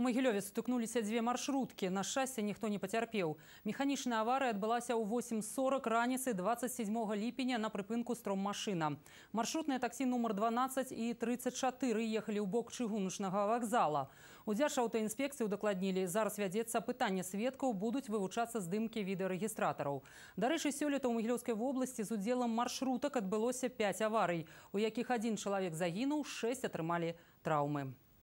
магілёве стукнуліся дзве маршруткі на шчасце ніхто не пацярпеў механічная аварыя адбылася ў 840 раніцы 27 ліпеня на прыпынку стром машына маршрутная таксі нумар 12 і 34 ехалі ў бок чыгуначнага вакзала у дзяж аўтаінспекцыі удакладнілі зараз вядзецца пытанне сведкаў будуць вывучацца здымкі відэарэгістратараў дарэчы сёлета ў магілёўскай вобласці з удзелам маршрутак адбылося 5 аварый у якіх адзін чалавек загінуў 6 атрымалі траўмы у